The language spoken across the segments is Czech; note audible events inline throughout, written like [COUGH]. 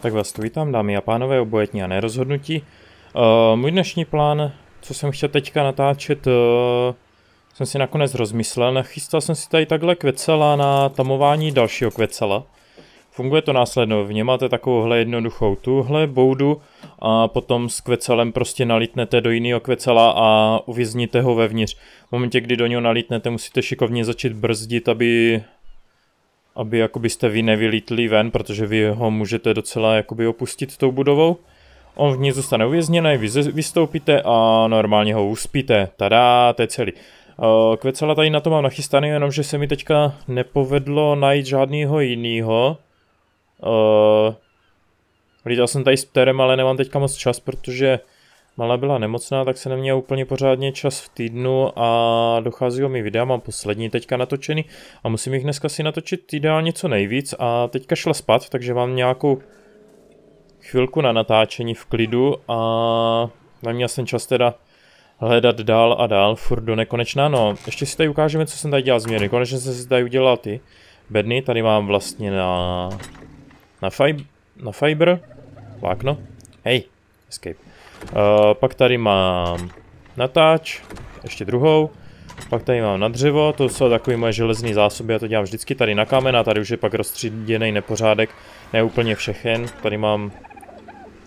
Tak vás tu vítám, dámy a pánové, obojetní a nerozhodnutí. Uh, můj dnešní plán, co jsem chtěl teďka natáčet, uh, jsem si nakonec rozmyslel. Chystal jsem si tady takhle kvecela na tamování dalšího kvecela. Funguje to následně. něm máte takovouhle jednoduchou tuhle boudu a potom s kvecelem prostě nalitnete do jiného kvecela a uvězníte ho vevnitř. V momentě, kdy do něho nalitnete, musíte šikovně začít brzdit, aby aby jakoby jste vy nevylítli ven, protože vy ho můžete docela jakoby opustit tou budovou. On v ní zůstane uvězněný, vy vystoupíte a normálně ho uspíte. Tada, to je celý. Eh, Kvecela tady na to mám nachystaný, jenomže se mi teďka nepovedlo najít žádného jiného. Eh, lítal jsem tady s Pterem, ale nemám teďka moc čas, protože Malá byla nemocná, tak se neměla úplně pořádně čas v týdnu a dochází o mi videa, mám poslední teďka natočený a musím jich dneska si natočit ideálně co nejvíc a teďka šla spát, takže mám nějakou chvilku na natáčení v klidu a neměl jsem čas teda hledat dál a dál, furt do nekonečná, No, ještě si tady ukážeme, co jsem tady dělal změny. Konečně jsem si tady udělal ty bedny, tady mám vlastně na, na, fib, na fiber, vlákno, Hej, escape. Eh, pak tady mám natáč, ještě druhou. Pak tady mám na dřevo, to jsou takové moje železné zásoby, já to dělám vždycky tady na kámen a tady už je pak rozstříděný nepořádek, ne úplně všechen, tady mám,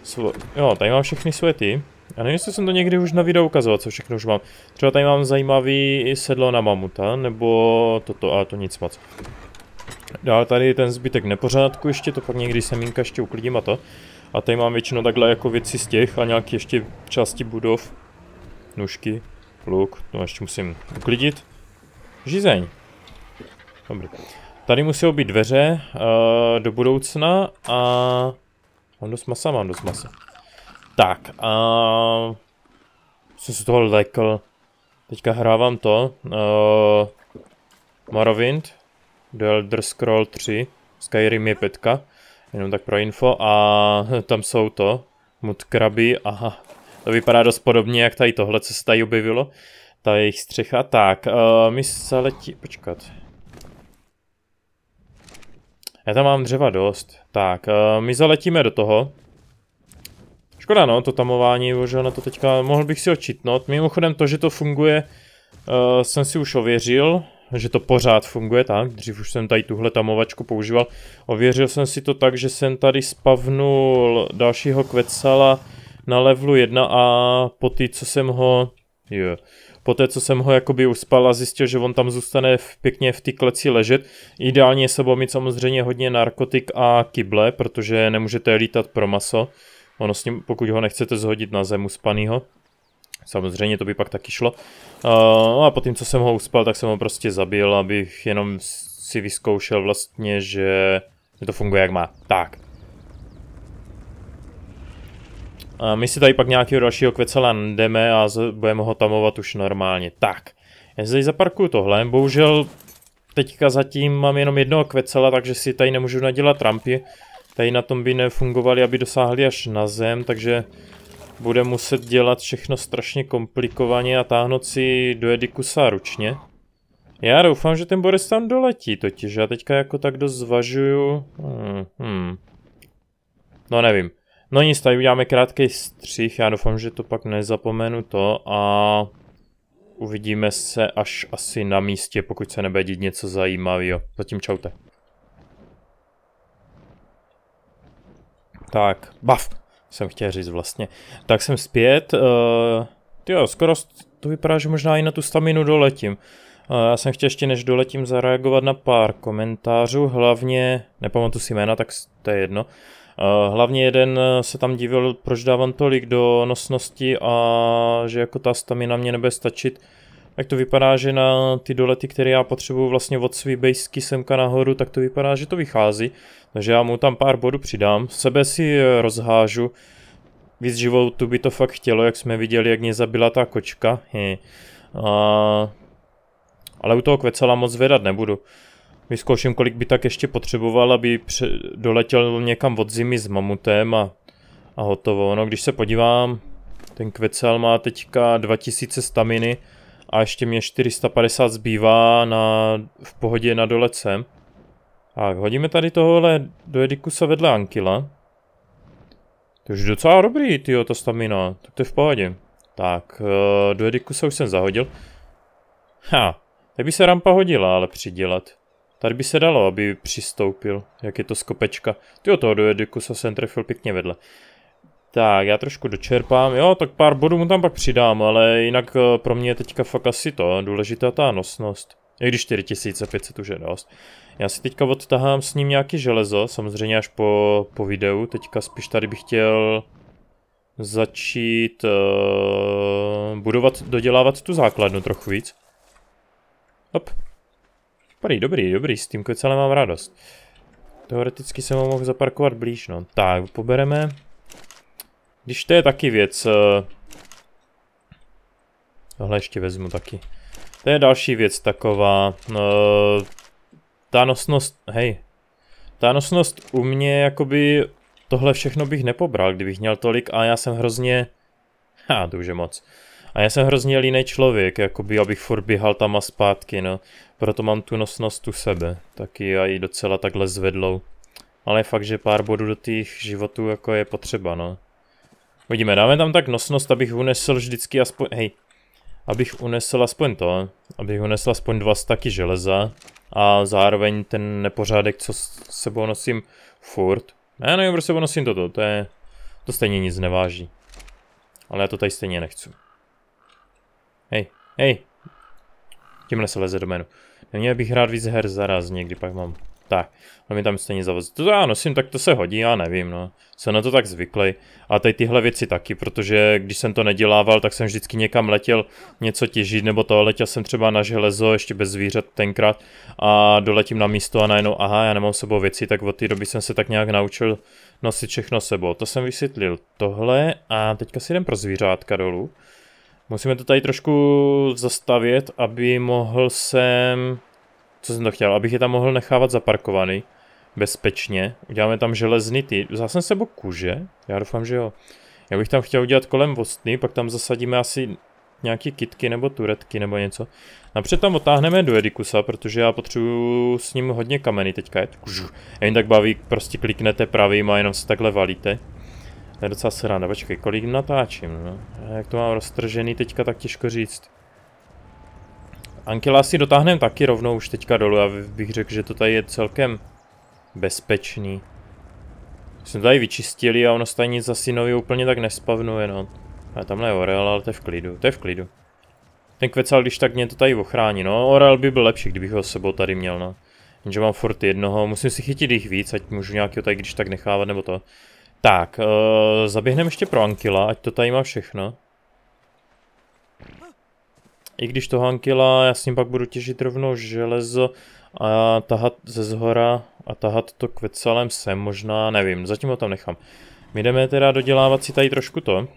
svo... jo, tady mám všechny svoje ty. Já nevím, jestli jsem to někdy už na videu ukazoval, co všechno už mám. Třeba tady mám zajímavý sedlo na mamuta, nebo toto, ale to nic moc. Dále tady ten zbytek nepořádku, ještě to pak někdy semínka ještě uklidím a to. A tady mám většinou takhle jako věci z těch a nějaké ještě části budov. Nůžky, luk, no ještě musím uklidit. Žízeň. Dobrý. Tady musí být dveře uh, do budoucna a... Mám dost masa, mám dost masa. Tak, a... Uh, jsem se toho lekl. Teďka hrávám to. Uh, Morrowind. Do Elder Scroll 3. Skyrim je petka. Jenom tak pro info a [LAUGHS] tam jsou to. Mutkraby, aha. To vypadá dost podobně jak tady tohle, co se tady objevilo. Ta jejich střecha. Tak, uh, my se letí... Počkat. Já tam mám dřeva dost. Tak, uh, my zaletíme do toho. Škoda no, to tamování, bože, na to teďka mohl bych si očitnout. Mimochodem to, že to funguje, uh, jsem si už ověřil že to pořád funguje tak. Dřív už jsem tady tuhle tamovačku používal. Ověřil jsem si to tak, že jsem tady spavnul dalšího kvecala na levelu 1 a po té, co jsem ho... Po Poté, co jsem ho jakoby uspal a zjistil, že on tam zůstane v, pěkně v té kleci ležet. Ideálně sebou mít samozřejmě hodně narkotik a kyble, protože nemůžete lítat pro maso. Ono s ním, pokud ho nechcete zhodit na zemu spanýho. Samozřejmě to by pak taky šlo. Uh, a po tím, co jsem ho uspal, tak jsem ho prostě zabil, abych jenom si vyzkoušel vlastně, že to funguje jak má. Tak. A my si tady pak nějakého dalšího kvecela jdeme a budeme ho tamovat už normálně. Tak. Já si tady zaparkuju tohle. Bohužel teďka zatím mám jenom jednoho kvecela, takže si tady nemůžu nadělat rampy. Tady na tom by nefungovali, aby dosáhli až na zem, takže bude muset dělat všechno strašně komplikovaně a táhnout si do Edikusa ručně. Já doufám, že ten Boris tam doletí, totiž já teďka jako tak dost zvažuju. Hmm, hmm. No nevím. No nic, tady uděláme krátký střih, já doufám, že to pak nezapomenu to a uvidíme se až asi na místě, pokud se nebude dít něco zajímavého. Zatím čaute. Tak, bav jsem chtěl říct vlastně. Tak jsem zpět, uh, jo, skoro to vypadá, že možná i na tu staminu doletím. Uh, já jsem chtěl ještě než doletím zareagovat na pár komentářů, hlavně, nepamatuji si jména, tak to je jedno. Eh, hlavně jeden se tam divil, proč dávám tolik do nosnosti a že jako ta stamina mě nebude stačit. Tak to vypadá, že na ty dolety, které já potřebuju vlastně od svý bejsky semka nahoru, tak to vypadá, že to vychází. Takže já mu tam pár bodů přidám, sebe si eh, rozhážu. Víc životu by to fakt chtělo, jak jsme viděli, jak mě zabila ta kočka. Hm. A... Ale u toho kvecela moc vedat nebudu. Vyzkouším, kolik by tak ještě potřeboval, aby pře... doletěl někam od zimy s mamutem a, a hotovo. No, když se podívám, ten kvecel má teďka 2000 staminy a ještě mě 450 zbývá na, v pohodě na dolecem. sem. Tak, hodíme tady tohohle do Edikusa vedle Ankila. To je docela dobrý, tyjo, ta stamina. Tak to je v pohodě. Tak, eh, do Edikusa už jsem zahodil. Ha, tady by se rampa hodila, ale přidělat. Tady by se dalo, aby přistoupil, jak je to skopečka. kopečka. Tyjo, toho do Edikusa jsem trefil pěkně vedle. Tak, já trošku dočerpám, jo, tak pár bodů mu tam pak přidám, ale jinak eh, pro mě je teďka fakt asi to, důležitá ta nosnost. I když 4500 už je dost. Já si teďka odtahám s ním nějaký železo, samozřejmě až po, po videu. Teďka spíš tady bych chtěl začít uh, budovat, dodělávat tu základnu trochu víc. Hop. Dobrý, dobrý, dobrý, s tím celé mám radost. Teoreticky jsem ho mohl zaparkovat blíž, no. Tak, pobereme. Když to je taky věc... Uh, tohle ještě vezmu taky. To je další věc taková. Uh, ta nosnost, hej, ta nosnost u mě, jakoby, tohle všechno bych nepobral, kdybych měl tolik a já jsem hrozně, ha, to už je moc. A já jsem hrozně líný člověk, jakoby, abych furt běhal tam a zpátky, no. Proto mám tu nosnost u sebe, taky a i docela takhle zvedlou. Ale fakt, že pár bodů do těch životů jako je potřeba, no. Uvidíme, dáme tam tak nosnost, abych unesl vždycky aspoň, hej, abych unesl aspoň to, abych unesl aspoň dva staky železa a zároveň ten nepořádek, co s sebou nosím furt. Já nevím, proč sebou nosím toto, to je, to stejně nic neváží. Ale já to tady stejně nechci. Hej, hej. Tímhle se leze do menu. Neměl bych hrát víc her zaraz někdy, pak mám tak, no mi tam stejně zavazí. To já nosím, tak to se hodí, já nevím, no. Jsem na to tak zvyklý. A tady tyhle věci taky, protože když jsem to nedělával, tak jsem vždycky někam letěl něco těžit, nebo to letěl jsem třeba na železo, ještě bez zvířat tenkrát, a doletím na místo a najednou, aha, já nemám sebou věci, tak od té doby jsem se tak nějak naučil nosit všechno sebou. To jsem vysvětlil tohle a teďka si jdem pro zvířátka dolů. Musíme to tady trošku zastavit, aby mohl jsem Sem co jsem to chtěl, abych je tam mohl nechávat zaparkovaný bezpečně. Uděláme tam železný ty. Vzal jsem sebou kuže? Já doufám, že jo. Já bych tam chtěl udělat kolem vostny, pak tam zasadíme asi nějaké kitky nebo turetky nebo něco. Napřed no tam otáhneme do Edikusa, protože já potřebuju s ním hodně kameny teďka. Je jen tak baví, prostě kliknete pravým a jenom se takhle valíte. To je docela sranda. Počkej, kolik natáčím? No? Jak to mám roztržený teďka, tak těžko říct. Ankila si dotáhneme taky rovnou už teďka dolů. a bych řekl, že to tady je celkem bezpečný. Jsme tady vyčistili a ono se nic asi nový úplně tak nespavnuje, no. A tamhle je Orel, ale to je v klidu, to je v klidu. Ten kvecal, když tak mě to tady ochrání, no. Orel by byl lepší, kdybych ho sebou tady měl, no. Jenže mám furt jednoho, musím si chytit jich víc, ať můžu nějakého tady když tak nechávat, nebo to. Tak, uh, zaběhneme ještě pro Ankila, ať to tady má všechno i když to hankila, já s ním pak budu těžit rovnou železo a tahat ze zhora a tahat to kvecalem sem možná, nevím, zatím ho tam nechám. My jdeme teda dodělávat si tady trošku to.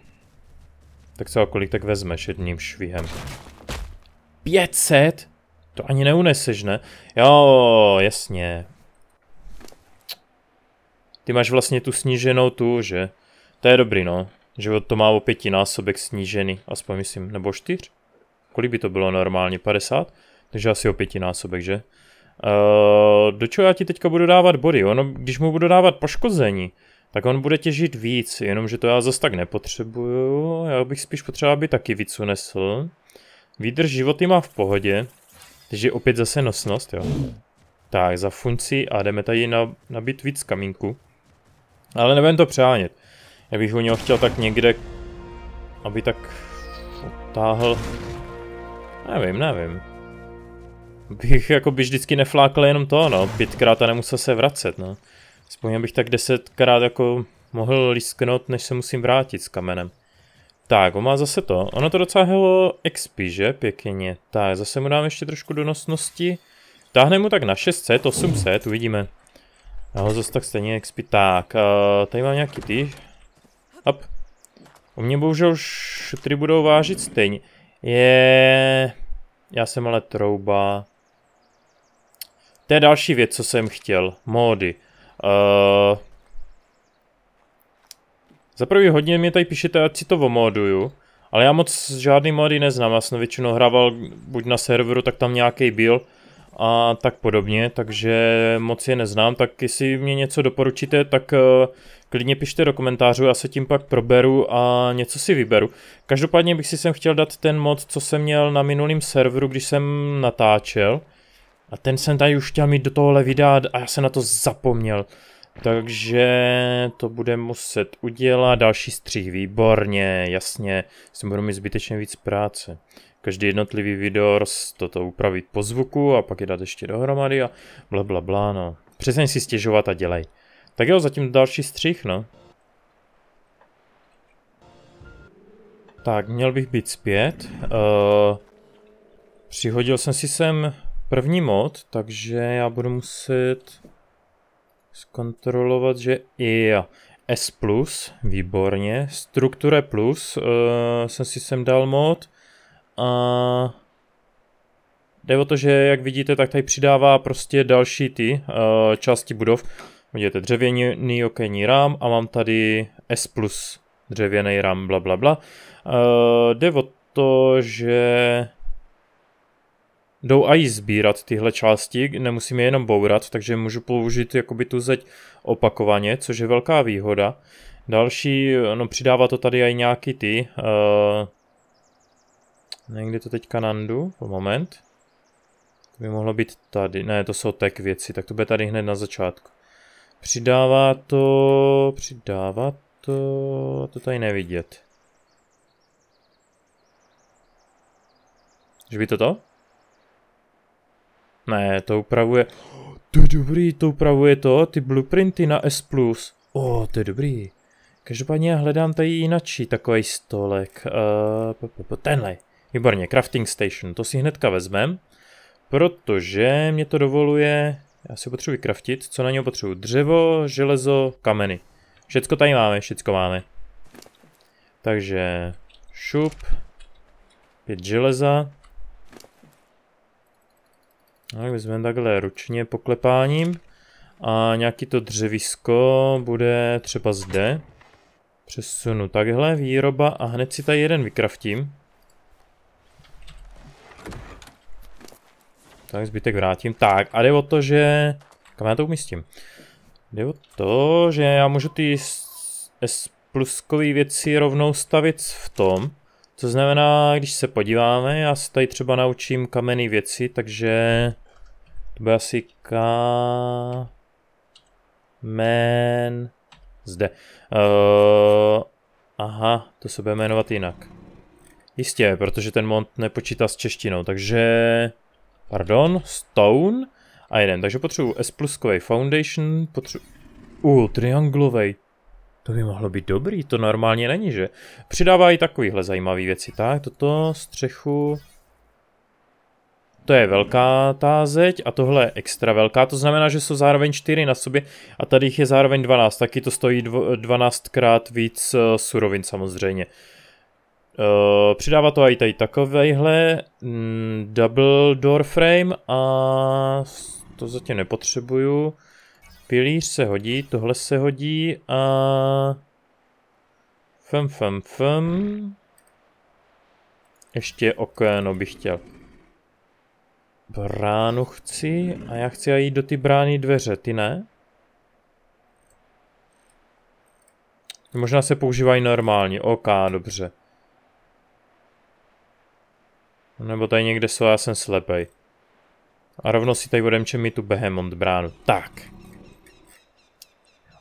Tak se kolik tak vezmeš jedním švihem. 500? To ani neuneseš, ne? Jo, jasně. Ty máš vlastně tu sníženou tu, že? To je dobrý, no. Že to má o násobek snížený, aspoň myslím, nebo čtyř? kolik by to bylo normálně, 50? Takže asi o pětinásobek, že? Uh, do čeho já ti teďka budu dávat body? Ono, když mu budu dávat poškození, tak on bude těžit víc, jenomže to já zase tak nepotřebuju. Já bych spíš potřeboval, aby taky víc unesl. Výdrž životy má v pohodě, takže opět zase nosnost, jo. Tak, za funkci a jdeme tady na, nabít víc kamínku. Ale nebudem to přehánět. Já bych u něho chtěl tak někde, aby tak otáhl Nevím, nevím. Bych jako by vždycky neflákl jenom to, no, pětkrát a nemusel se vracet, no. Aspoň bych tak desetkrát jako mohl lisknout, než se musím vrátit s kamenem. Tak, on má zase to. Ono to docela hello XP, že? Pěkně. Tak, zase mu dám ještě trošku donosnosti. Táhne mu tak na 600, 800, uvidíme. A ho zase tak stejně XP. Tak, uh, tady mám nějaký ty. Up. U mě bohužel už tři budou vážit stejně. Je... Já jsem ale trouba. To je další věc, co jsem chtěl. Módy. Uh... Za prvý hodně mě tady píšete, ať si to omoduju. Ale já moc žádný módy neznám, já jsem většinou hrával buď na serveru, tak tam nějaký byl a tak podobně, takže moc je neznám, tak jestli mě něco doporučíte, tak eh, klidně pište do komentářů, já se tím pak proberu a něco si vyberu. Každopádně bych si sem chtěl dát ten mod, co jsem měl na minulém serveru, když jsem natáčel a ten jsem tady už chtěl mít do tohohle videa a já jsem na to zapomněl. Takže to bude muset udělat další střih, výborně, jasně, si budu mít zbytečně víc práce každý jednotlivý video toto upravit po zvuku a pak je dát ještě dohromady a bla bla bla, no. Přesně si stěžovat a dělej. Tak jo, zatím další střih, no. Tak, měl bych být zpět. Uh, přihodil jsem si sem první mod, takže já budu muset zkontrolovat, že i yeah. S+, výborně. Strukture plus uh, jsem si sem dal mod. A jde o to, že jak vidíte, tak tady přidává prostě další ty uh, části budov. Vidíte dřevěný okenní rám a mám tady S+, plus dřevěný rám, bla, bla, bla. Uh, jde o to, že jdou i sbírat tyhle části, nemusím je jenom bourat, takže můžu použít jakoby tu zeď opakovaně, což je velká výhoda. Další, eh, no přidává to tady i nějaký ty, uh, Někde to teďka nandu, po moment. To by mohlo být tady, ne, to jsou tak věci, tak to bude tady hned na začátku. Přidává to, přidává to, to tady nevidět. Že by to to? Ne, to upravuje, to je dobrý, to upravuje to, ty blueprinty na S+. O, oh, to je dobrý. Každopádně já hledám tady jinačí takový stolek. Uh, tenhle. Výborně, crafting station, to si hnedka vezmem, protože mě to dovoluje, já si potřebuji craftit, co na něj potřebuji, dřevo, železo, kameny. Všecko tady máme, všecko máme. Takže šup, pět železa. No, tak vezmeme takhle ručně poklepáním. A nějaký to dřevisko bude třeba zde. Přesunu takhle, výroba a hned si tady jeden vykraftím. Tak zbytek vrátím. Tak a jde o to, že... Kam já to umístím? Jde o to, že já můžu ty S pluskový věci rovnou stavit v tom, co znamená, když se podíváme, já se tady třeba naučím kamenné věci, takže to bude asi K... Men... Zde. Uh, aha, to se bude jmenovat jinak. Jistě, protože ten mont nepočítá s češtinou, takže... Pardon, stone a jeden. Takže potřebuju S pluskový foundation, potřebuji Uh, trianglovej. To by mohlo být dobrý, to normálně není, že? Přidávají takovýhle zajímavé věci. Tak, toto, střechu... To je velká ta zeď a tohle je extra velká, to znamená, že jsou zároveň čtyři na sobě a tady jich je zároveň 12, taky to stojí 12 krát víc eh, surovin samozřejmě. Uh, přidává to i tady takovejhle mm, double door frame a to zatím nepotřebuju. Pilíř se hodí, tohle se hodí a fem fem fem. Ještě okéno bych chtěl. Bránu chci a já chci jít do ty brány dveře, ty ne? Možná se používají normálně, ok, dobře. Nebo tady někde jsou, já jsem slepej. A rovno si tady odemčem mi tu behemont bránu. Tak.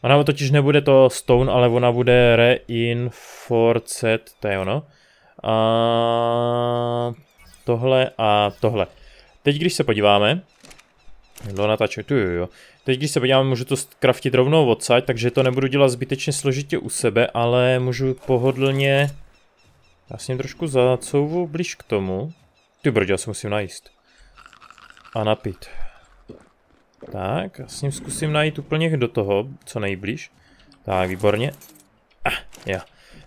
Ona totiž nebude to Stone, ale ona bude Reinforced, to je ono. A tohle a tohle. Teď když se podíváme, do natače, tu jo, jo. Teď když se podíváme, můžu to kraftit rovnou odsaď, takže to nebudu dělat zbytečně složitě u sebe, ale můžu pohodlně... Já si trošku zacouvu blíž k tomu. Ty brď, já se musím najíst. A napít. Tak, s ním zkusím najít úplně do toho, co nejblíž. Tak, výborně. Ah, já.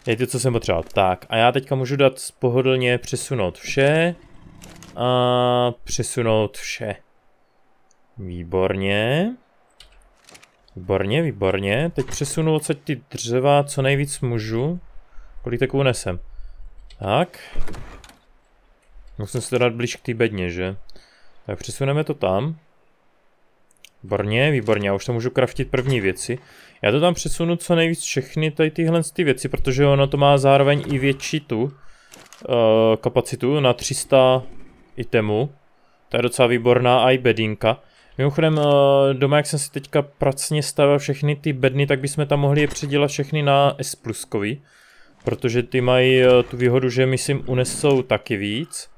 Je to, co jsem potřeboval. Tak, a já teďka můžu dát pohodlně přesunout vše. A přesunout vše. Výborně. Výborně, výborně. Teď přesunu odsaď ty dřeva, co nejvíc můžu. Kolik tak unesem. Tak. Musím no, se dát blíž k té bedně, že? Tak přesuneme to tam. Výborně, výborně, já už tam můžu kraftit první věci. Já to tam přesunu co nejvíc všechny tady tyhle ty věci, protože ono to má zároveň i větší tu uh, kapacitu na 300 itemů. To je docela výborná a i bedinka. Mimochodem, uh, doma jak jsem si teďka pracně stavil všechny ty bedny, tak bychom tam mohli je předělat všechny na S pluskový. Protože ty mají uh, tu výhodu, že myslím unesou taky víc.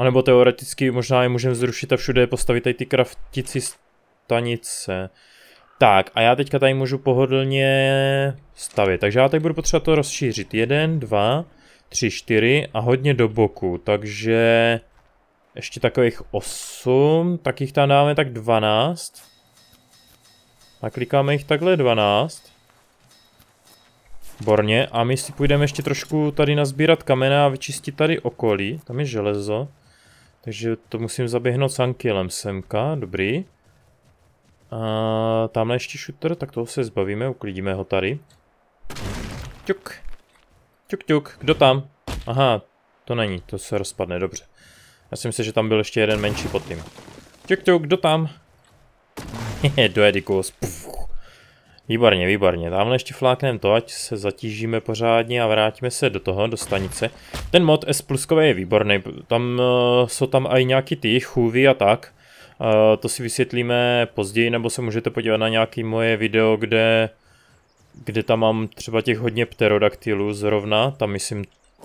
A nebo teoreticky možná je můžeme zrušit a všude postavit tady ty kraftici stanice. Tak a já teďka tady můžu pohodlně stavit. Takže já tady budu potřebovat to rozšířit. Jeden, dva, tři, čtyři a hodně do boku. Takže ještě takových osm, tak jich tam dáme tak A klikáme jich takhle dvanáct. Borně. A my si půjdeme ještě trošku tady nazbírat kamena a vyčistit tady okolí. Tam je železo. Takže to musím zaběhnout s Ankylem semka, dobrý. A tamhle ještě shooter, tak toho se zbavíme, uklidíme ho tady. Čuk. Čuk, čuk, kdo tam? Aha, to není, to se rozpadne, dobře. Já si myslím, že tam byl ještě jeden menší pod tím. Čuk, čuk, kdo tam? Hehe, [LAUGHS] do kus. Výborně, výborně. Tamhle ještě fláknem to, ať se zatížíme pořádně a vrátíme se do toho, do stanice. Ten mod S pluskové je výborný, tam uh, jsou tam i nějaký ty chůvy a tak. Uh, to si vysvětlíme později, nebo se můžete podívat na nějaký moje video, kde, kde tam mám třeba těch hodně pterodaktylů zrovna. Tam myslím,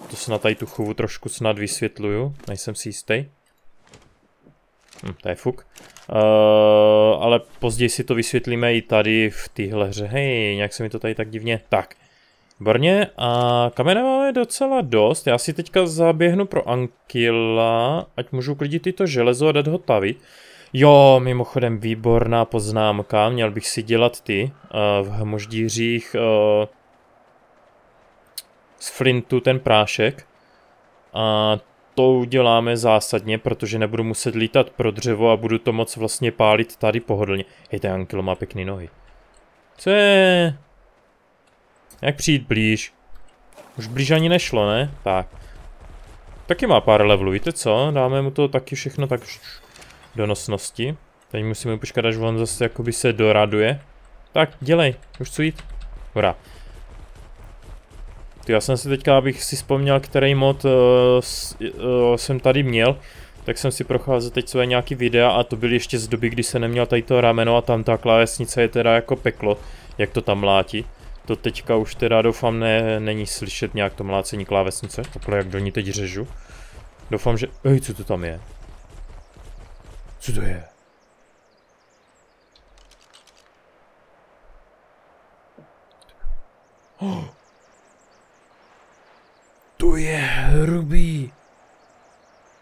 to snad tady tu chůvu trošku snad vysvětluju, nejsem si jistý. Hm, to je fuk. Eh, ale později si to vysvětlíme i tady v téhle hře. Hej, nějak se mi to tady tak divně... Tak, Brně a kamene máme docela dost. Já si teďka zaběhnu pro Ankila, ať můžu uklidit tyto to železo a dát ho tavit. Jo, mimochodem výborná poznámka, měl bych si dělat ty uh, v hmoždířích uh, z flintu ten prášek a to uděláme zásadně, protože nebudu muset lítat pro dřevo a budu to moc vlastně pálit tady pohodlně. Hej, ten Ankylo má pěkný nohy. Co je? Jak přijít blíž? Už blíž ani nešlo, ne? Tak. Taky má pár levelů, víte co? Dáme mu to taky všechno tak do nosnosti. Teď musíme počkat, až on zase jakoby se doraduje. Tak, dělej, už co jít. Hora. Ty já jsem si teďka, abych si vzpomněl, který mod uh, s, uh, jsem tady měl, tak jsem si procházel teď své nějaký videa a to byly ještě z doby, kdy se neměl tady to rameno a tam ta klávesnice je teda jako peklo, jak to tam mlátí. To teďka už teda doufám ne, není slyšet nějak to mlácení klávesnice, takhle jak do ní teď řežu. Doufám, že... Ej, co to tam je? Co to je? [GASPS] Oh! To je hrubý.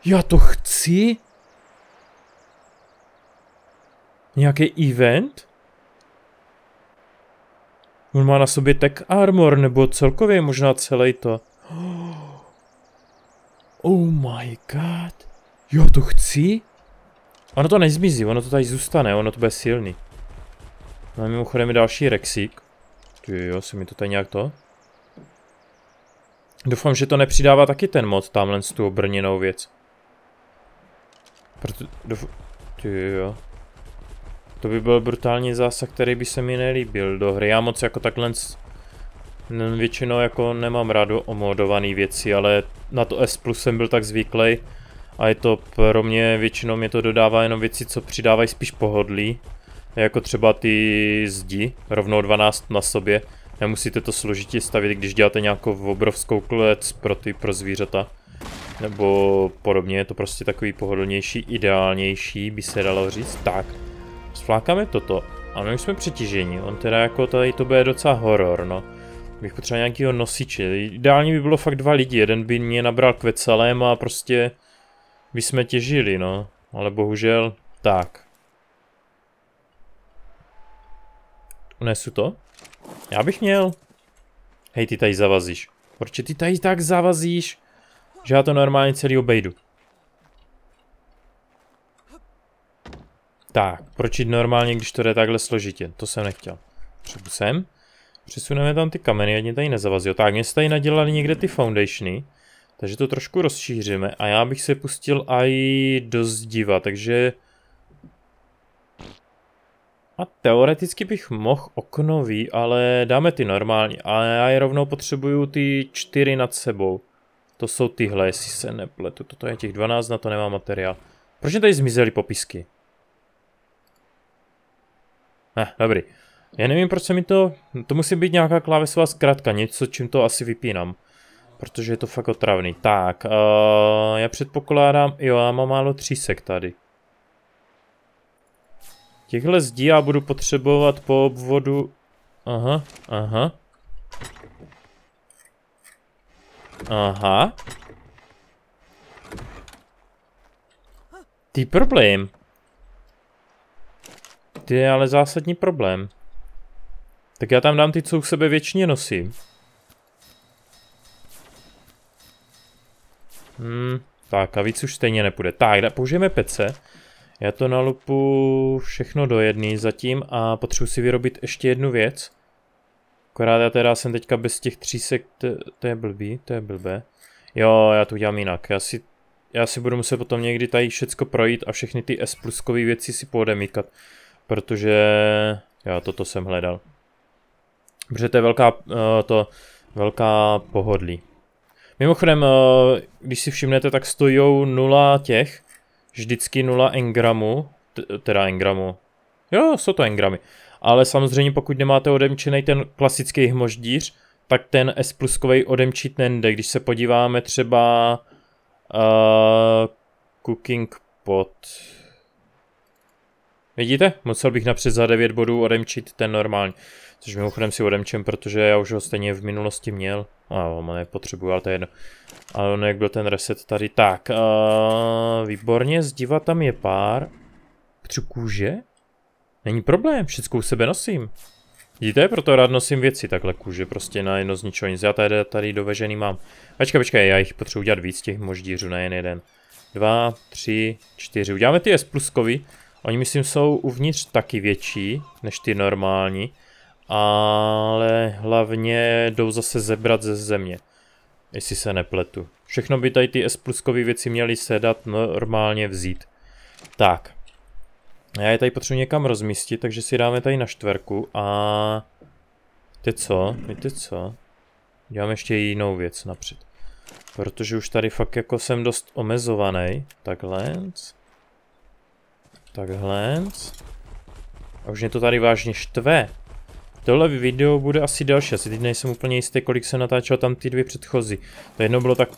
Já to chci? Nějaký event? On má na sobě tak armor, nebo celkově možná celý to. [GASPS] Oh my god. Já to chci? Ono to nezmizí, ono to tady zůstane, ono to bude silný. No a mimochodem je další rexík. Ty jo, se mi to tady nějak to... Doufám, že to nepřidává taky ten mod, tamhle z tu obrněnou věc. Proto, do, Ty jo. To by byl brutální zásah, který by se mi nelíbil do hry. Já moc jako takhle většinou jako nemám rád omodované věci, ale na to S plus jsem byl tak zvyklý a je to pro mě většinou mě to dodává jenom věci, co přidávají spíš pohodlí, jako třeba ty zdi, rovnou 12 na sobě, Nemusíte to složitě stavit, když děláte nějakou obrovskou klec pro ty pro zvířata. Nebo podobně, je to prostě takový pohodlnější, ideálnější, by se dalo říct. Tak, sflákáme toto. Ano, už jsme přetížení, on teda jako tady to bude docela horor, no. Bych potřeboval nějakého nosiče. Ideálně by bylo fakt dva lidi, jeden by mě nabral k a prostě by jsme těžili, no. Ale bohužel, tak. Unesu to? Já bych měl. Hej, ty tady zavazíš. Proč ty tady tak zavazíš, že já to normálně celý obejdu? Tak, proč jít normálně, když to jde takhle složitě? To jsem nechtěl. Přebu sem. Přesuneme tam ty kameny, ať mě tady nezavazí. Tak, mě se tady nadělali někde ty foundationy. Takže to trošku rozšíříme a já bych se pustil i do zdiva, takže a teoreticky bych mohl oknový, ale dáme ty normální. A já je rovnou potřebuju ty čtyři nad sebou. To jsou tyhle, jestli se nepletu. Toto je těch 12, na to nemám materiál. Proč mě tady zmizely popisky? Ne, eh, dobrý. Já nevím, proč se mi to... To musí být nějaká klávesová zkratka, něco, čím to asi vypínám. Protože je to fakt otravný. Tak, uh, já předpokládám... Jo, já mám málo třísek tady. Těchhle zdí já budu potřebovat po obvodu... Aha, aha. Aha. Ty problém. Ty je ale zásadní problém. Tak já tam dám ty, co u sebe věčně nosím. Hmm, tak a víc už stejně nepůjde. Tak, použijeme pece. Já to nalupu všechno do jedné zatím a potřebuji si vyrobit ještě jednu věc. Akorát já teda jsem teďka bez těch třísek, to, to je blbý, to je blbé. Jo, já to udělám jinak, já si, já si budu muset potom někdy tady všecko projít a všechny ty S pluskové věci si podemíkat. Protože já toto jsem hledal. Protože to je velká, eh, to, velká pohodlí. Mimochodem, eh, když si všimnete, tak stojí nula těch, vždycky 0 engramu, teda engramu, jo, jsou to engramy, ale samozřejmě pokud nemáte odemčený ten klasický hmoždíř, tak ten S pluskovej odemčit nende. Když se podíváme třeba uh, Cooking Pot. Vidíte? Musel bych napřed za 9 bodů odemčit ten normální. Což mimochodem si odemčem, protože já už ho stejně v minulosti měl. A on nepotřebuji, ale to je jedno. Ale on jak byl ten reset tady. Tak, uh, výborně, zdiva tam je pár. Tři kůže? Není problém, všechno u sebe nosím. Vidíte, proto rád nosím věci takhle kůže, prostě na jedno z ničeho nic. Já tady, tady dovežený mám. Ačka, počkej, já jich potřebuji udělat víc těch moždířů, jen jeden. Dva, tři, čtyři. Uděláme ty S pluskovi. Oni myslím jsou uvnitř taky větší, než ty normální ale hlavně jdou zase zebrat ze země, jestli se nepletu. Všechno by tady ty S pluskové věci měly sedat normálně vzít. Tak. Já je tady potřebuji někam rozmístit, takže si dáme tady na čtverku a... Víte co? Víte co? Dělám ještě jinou věc napřed. Protože už tady fakt jako jsem dost omezovaný. Takhle. Takhle. A už mě to tady vážně štve. Tohle video bude asi další, asi teď nejsem úplně jistý, kolik se natáčelo tam ty dvě předchozí. To jedno bylo tak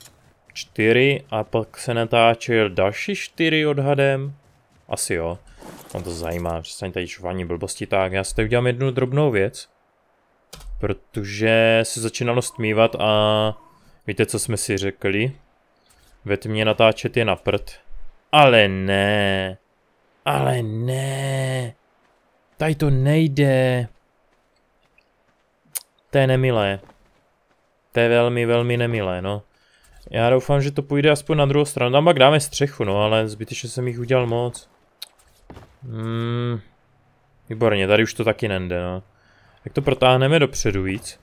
čtyři a pak se natáčel další čtyři odhadem. Asi jo. on to zajímá, přestaň tady čování blbosti. Tak, já si tady udělám jednu drobnou věc. Protože se začínalo stmívat a víte, co jsme si řekli? Ve tmě natáčet je na prd. Ale ne. Ale ne. Tady to nejde. To je nemilé. To je velmi, velmi nemilé, no. Já doufám, že to půjde aspoň na druhou stranu. Tam pak dáme střechu, no, ale zbytečně jsem jich udělal moc. Hmm. Výborně, tady už to taky nende, no. Tak to protáhneme dopředu víc.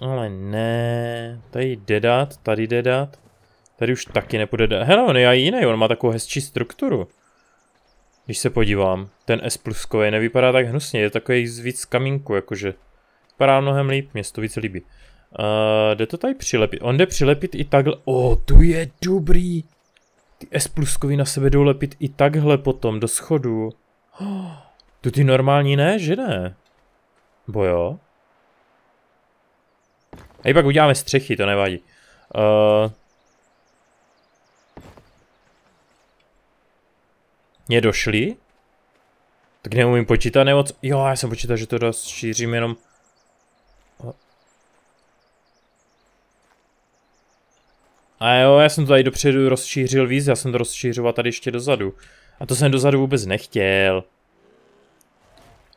Ale ne, tady jde dát, tady jde dát. Tady už taky nepůjde dát. Hele, on je jiný, on má takovou hezčí strukturu. Když se podívám, ten S pluskový e nevypadá tak hnusně, je takový z víc kamínku, jakože. Vypadá mnohem líp, mě to víc líbí. Uh, jde to tady přilepit, on jde přilepit i takhle, o, oh, tu je dobrý. Ty S pluskový e na sebe jdou lepit i takhle potom, do schodu. Oh, [GASPS] to ty normální ne, že ne? Bo jo. A i pak uděláme střechy, to nevadí. Uh, mě došly. Tak neumím počítat nebo co? Jo, já jsem počítal, že to rozšířím jenom... A jo, já jsem to tady dopředu rozšířil víc, já jsem to rozšířoval tady ještě dozadu. A to jsem dozadu vůbec nechtěl.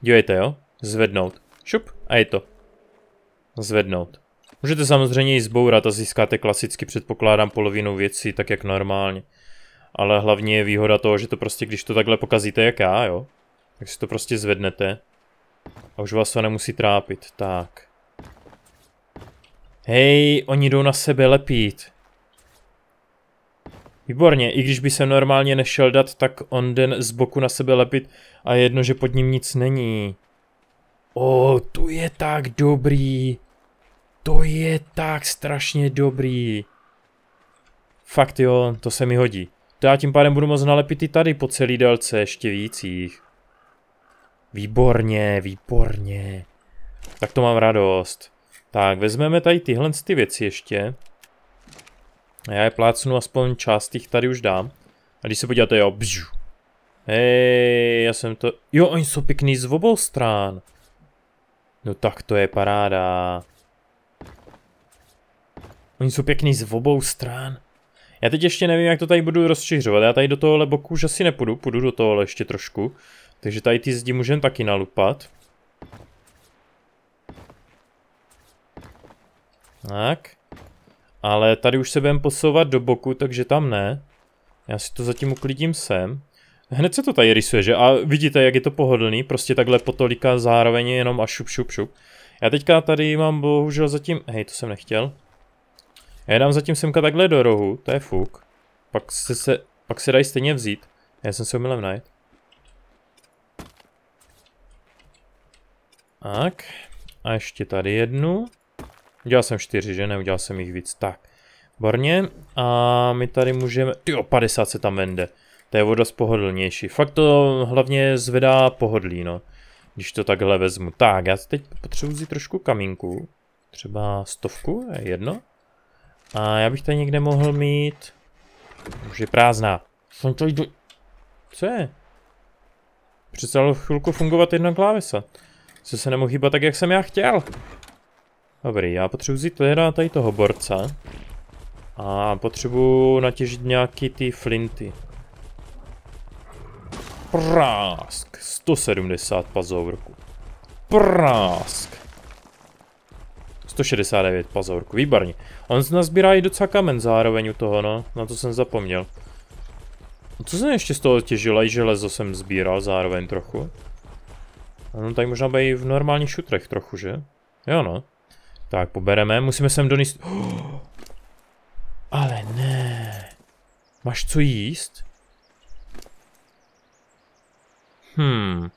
Dívejte, jo? Zvednout. Šup, a je to. Zvednout. Můžete samozřejmě i zbourat a získáte klasicky, předpokládám, polovinu věcí, tak jak normálně ale hlavně je výhoda toho, že to prostě, když to takhle pokazíte jak já, jo, tak si to prostě zvednete a už vás to nemusí trápit, tak. Hej, oni jdou na sebe lepít. Výborně, i když by se normálně nešel dát, tak on den z boku na sebe lepit a je jedno, že pod ním nic není. O, to je tak dobrý. To je tak strašně dobrý. Fakt jo, to se mi hodí. To já tím pádem budu moc nalepit i tady po celý délce ještě víc jich. Výborně, výborně. Tak to mám radost. Tak, vezmeme tady tyhle ty věci ještě. A já je plácnu, aspoň část těch tady už dám. A když se podíváte, jo, bžu. Hej, já jsem to... Jo, oni jsou pěkný z obou stran. No tak to je paráda. Oni jsou pěkný z obou stran. Já teď ještě nevím, jak to tady budu rozšiřovat. Já tady do tohohle boku už asi nepůjdu, půjdu do tohohle ještě trošku. Takže tady ty zdi můžeme taky nalupat. Tak. Ale tady už se budeme posouvat do boku, takže tam ne. Já si to zatím uklidím sem. Hned se to tady rysuje, že? A vidíte, jak je to pohodlný, prostě takhle potolika zároveň jenom a šup, šup, šup. Já teďka tady mám bohužel zatím, hej, to jsem nechtěl. Já dám zatím semka takhle do rohu, to je fuk. Pak se, se, pak se dají stejně vzít. Já jsem se omylem najít. Tak. A ještě tady jednu. Udělal jsem čtyři, že? Neudělal jsem jich víc. Tak. Borně. A my tady můžeme... Ty 50 se tam vende. To je voda pohodlnější. Fakt to hlavně zvedá pohodlí, no. Když to takhle vezmu. Tak, já teď potřebuji vzít trošku kamínku. Třeba stovku, je jedno. A já bych tady někde mohl mít... Už je prázdná. Co je? Přestalo chvilku fungovat jedna klávesa. Co se nemohl chybat tak, jak jsem já chtěl. Dobrý, já potřebuji vzít teda tady toho borce. A potřebuji natěžit nějaký ty flinty. Prásk. 170 pazourku. Prásk. 169, pazorku, výborně. On z nás sbírá i docela kamen zároveň u toho, no, na to jsem zapomněl. Co jsem ještě z toho těžil, i železo jsem sbíral zároveň trochu. No tady možná být v normálních šutrech trochu, že? Jo no. Tak, pobereme, musíme sem donést... Oh! [GASPS] Ale ne. Máš co jíst? Hmm.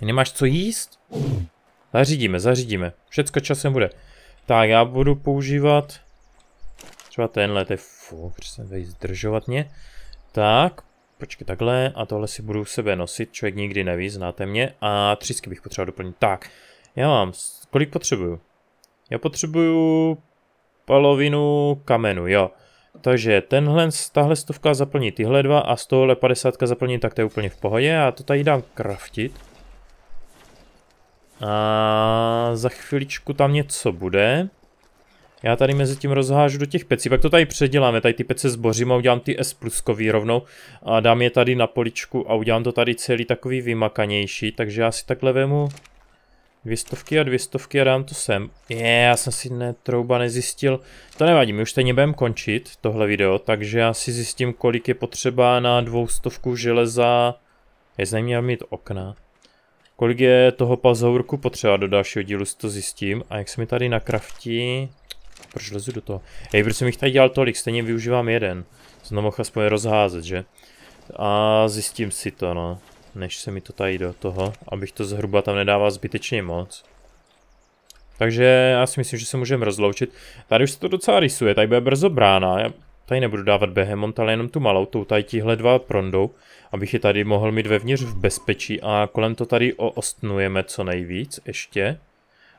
Nemáš co jíst? Zařídíme, zařídíme. Všecko časem bude. Tak, já budu používat... Třeba tenhle, to je fuk, jsem tady zdržovat mě. Tak, počkej takhle a tohle si budu u sebe nosit, člověk nikdy neví, znáte mě. A třísky bych potřeboval doplnit. Tak, já mám, kolik potřebuju? Já potřebuju polovinu kamenu, jo. Takže tenhle, tahle stovka zaplní tyhle dva a z tohohle padesátka zaplní, tak to je úplně v pohodě. Já to tady dám kraftit. A za chviličku tam něco bude. Já tady mezi tím rozhážu do těch pecí, pak to tady předěláme, tady ty pece zbořím a udělám ty S pluskový rovnou a dám je tady na poličku a udělám to tady celý takový vymakanější, takže já si takhle vemu dvě stovky a dvě stovky a dám to sem. Je, já jsem si ne, nezjistil, to nevadí, my už stejně budeme končit tohle video, takže já si zjistím, kolik je potřeba na stovku železa, je znamená mít okna. Kolik je toho pazourku potřeba do dalšího dílu, si to zjistím. A jak se mi tady nakraftí... Proč lezu do toho? Hej, proč jsem jich tady dělal tolik? Stejně využívám jeden. Znovu mohl aspoň rozházet, že? A zjistím si to, no. Než se mi to tady do toho, abych to zhruba tam nedával zbytečně moc. Takže já si myslím, že se můžeme rozloučit. Tady už se to docela rysuje, tady bude brzo brána. Já Tady nebudu dávat Behemont, ale jenom tu malou, tou tady tíhle dva prondou, abych je tady mohl mít vevnitř v bezpečí a kolem to tady oostnujeme co nejvíc ještě.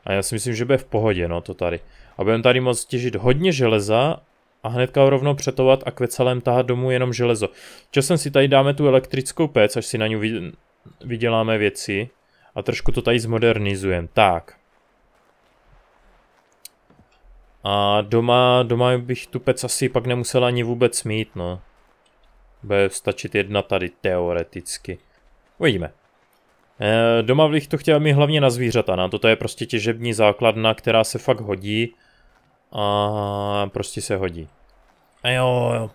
A já si myslím, že bude v pohodě, no to tady. A budeme tady moc těžit hodně železa a hnedka rovnou přetovat a kvecelem tahat domů jenom železo. Časem si tady dáme tu elektrickou pec, až si na ní vyděláme věci a trošku to tady zmodernizujeme. Tak. A doma, doma bych tu pec asi pak nemusel ani vůbec mít, no. Bude stačit jedna tady teoreticky. Uvidíme. E, doma bych to chtěl mít hlavně na zvířata, na no. toto je prostě těžební základna, která se fakt hodí. A prostě se hodí. A jo, jo.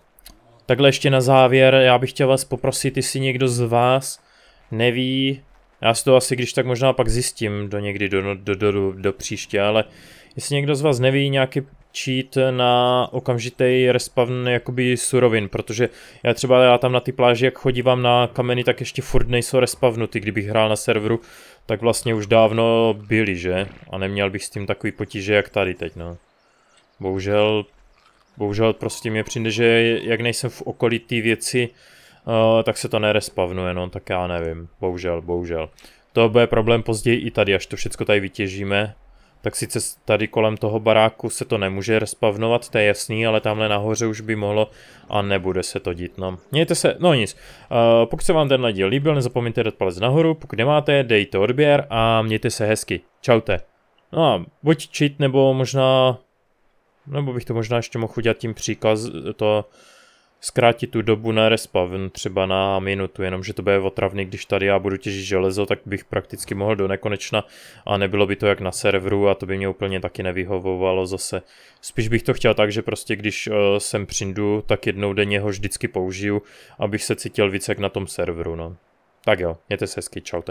Takhle ještě na závěr, já bych chtěl vás poprosit, jestli někdo z vás neví, já si to asi když tak možná pak zjistím do někdy do, do, do, do, do příště, ale Jestli někdo z vás neví, nějaký cheat na okamžitý respawn jakoby surovin, protože já třeba já tam na ty pláži, jak chodívám na kameny, tak ještě furt nejsou respawnuty, kdybych hrál na serveru, tak vlastně už dávno byli, že? A neměl bych s tím takový potíže, jak tady teď, no. Bohužel, bohužel prostě mě přijde, že jak nejsem v okolí té věci, uh, tak se to nerespavnuje, no, tak já nevím. Bohužel, bohužel. To bude problém později i tady, až to všechno tady vytěžíme tak sice tady kolem toho baráku se to nemůže respavnovat, to je jasný, ale tamhle nahoře už by mohlo a nebude se to dít. No. Mějte se, no nic, uh, pokud se vám tenhle díl líbil, nezapomeňte dát palec nahoru, pokud nemáte, dejte odběr a mějte se hezky. Čaute. No a buď cheat, nebo možná, nebo bych to možná ještě mohl udělat tím příkaz, to zkrátit tu dobu na respawn třeba na minutu, jenomže to bude otravný, když tady já budu těžit železo, tak bych prakticky mohl do nekonečna a nebylo by to jak na serveru a to by mě úplně taky nevyhovovalo zase. Spíš bych to chtěl tak, že prostě když uh, sem přindu, tak jednou denně ho vždycky použiju, abych se cítil víc jak na tom serveru, no. Tak jo, mějte se hezky, čau.